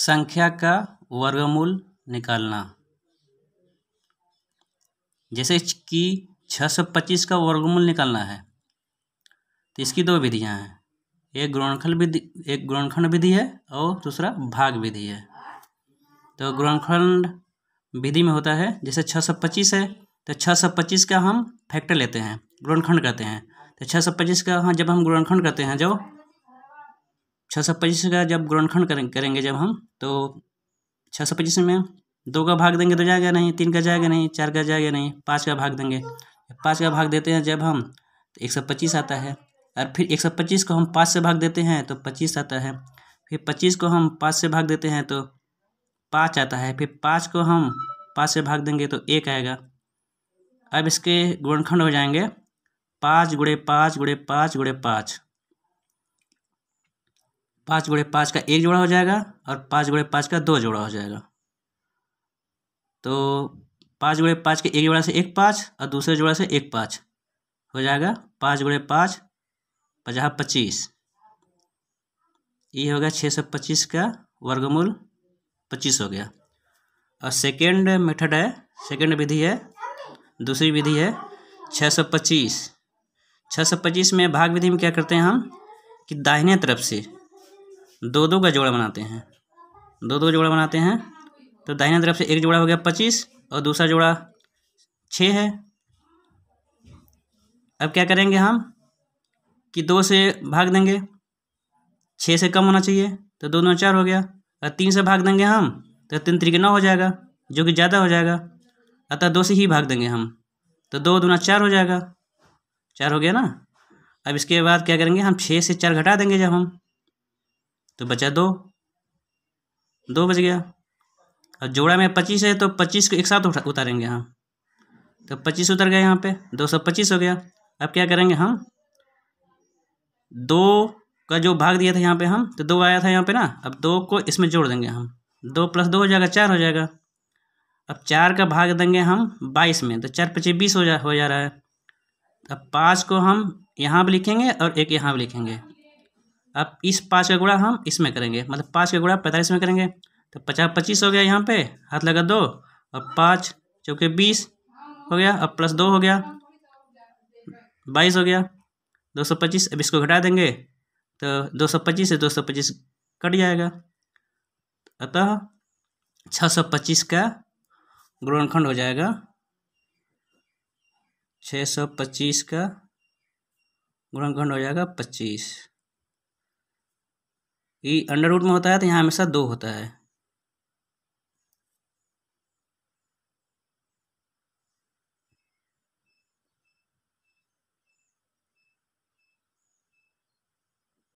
संख्या का वर्गमूल निकालना जैसे कि 625 का वर्गमूल निकालना है तो इसकी दो विधियां हैं एक ग्रोणखंड विधि एक ग्रोणखंड विधि है और दूसरा भाग विधि है तो ग्रोणखंड विधि में होता है जैसे 625 है तो 625 का हम फैक्टर लेते हैं ग्रोणखंड करते हैं तो 625 का हाँ जब हम ग्रोणखंड करते हैं जो छः सौ पच्चीस का जब गुणनखंड करेंगे करेंगे जब हम तो छः सौ पच्चीस में दो का भाग देंगे तो जाएगा नहीं तीन का जाएगा नहीं चार का जाएगा नहीं पाँच का भाग देंगे पाँच का भाग देते हैं जब हम तो एक सौ पच्चीस आता है और फिर एक सौ पच्चीस को हम पाँच से भाग देते हैं तो पच्चीस आता है फिर पच्चीस को हम पाँच से भाग देते हैं तो पाँच आता है फिर पाँच को हम पाँच से भाग देंगे तो एक आएगा अब इसके गुणखंड हो जाएंगे पाँच गुड़े पाँच गुड़े पाँच गुड़े पाँच पाँच गुड़े पाँच का एक जोड़ा हो जाएगा और पाँच गुड़े पाँच का दो जोड़ा हो जाएगा तो पाँच गुड़े पाँच के एक जोड़ा से एक पाँच और दूसरे जोड़ा से एक पाँच हो जाएगा पाँच गुड़े पाँच पचास पच्चीस ये हो गया छः सौ पच्चीस का वर्गमूल पच्चीस हो गया और सेकेंड मेथड है सेकेंड विधि है दूसरी विधि है छः सौ पच्चीस छः सौ पच्चीस में भाग विधि में क्या करते हैं हम कि दाहिने तरफ से दो दो का जोड़ा बनाते हैं दो दो जोड़ा बनाते हैं तो दाहिने तरफ से एक जोड़ा हो गया पच्चीस और दूसरा जोड़ा छः है अब क्या करेंगे हम कि दो से भाग देंगे छः से कम होना चाहिए तो दो दो चार हो गया और तीन से भाग देंगे हम तो तीन तरीके नौ हो जाएगा जो कि ज़्यादा हो जाएगा अतः दो से ही भाग देंगे हम तो दो दूना चार हो जाएगा चार हो गया ना अब इसके बाद क्या करेंगे हम छः से चार घटा देंगे जब हम तो बचा दो दो बच गया और जोड़ा में पच्चीस है तो पच्चीस को एक साथ उठा उतारेंगे हम हाँ। तो पच्चीस उतर गए यहाँ पे दो सौ पच्चीस हो गया अब क्या करेंगे हम दो का जो भाग दिया था यहाँ पे हम तो दो आया था यहाँ पे ना अब दो को इसमें जोड़ देंगे हम दो प्लस दो हो जाएगा चार हो जाएगा अब चार का भाग देंगे हम बाईस में तो चार पच्चीस बीस हो जा हो जा रहा है अब पाँच को हम यहाँ भी लिखेंगे और एक यहाँ भी लिखेंगे अब इस पाँच का गुणा हम इसमें करेंगे मतलब पाँच का गुणा पैंतालीस में करेंगे तो पचास पच्चीस हो गया यहाँ पे हाथ लगा दो और पाँच चौके बीस हो गया अब प्लस दो हो गया बाईस हो गया दो सौ पच्चीस अब इसको घटा देंगे तो दो सौ पच्चीस से दो सौ पच्चीस कट जाएगा अतः छः सौ पच्चीस का गुणनखंड हो जाएगा छः सौ पच्चीस का गुणनखंड हो जाएगा पच्चीस ई अंडर रूट में होता है तो यहाँ हमेशा दो होता है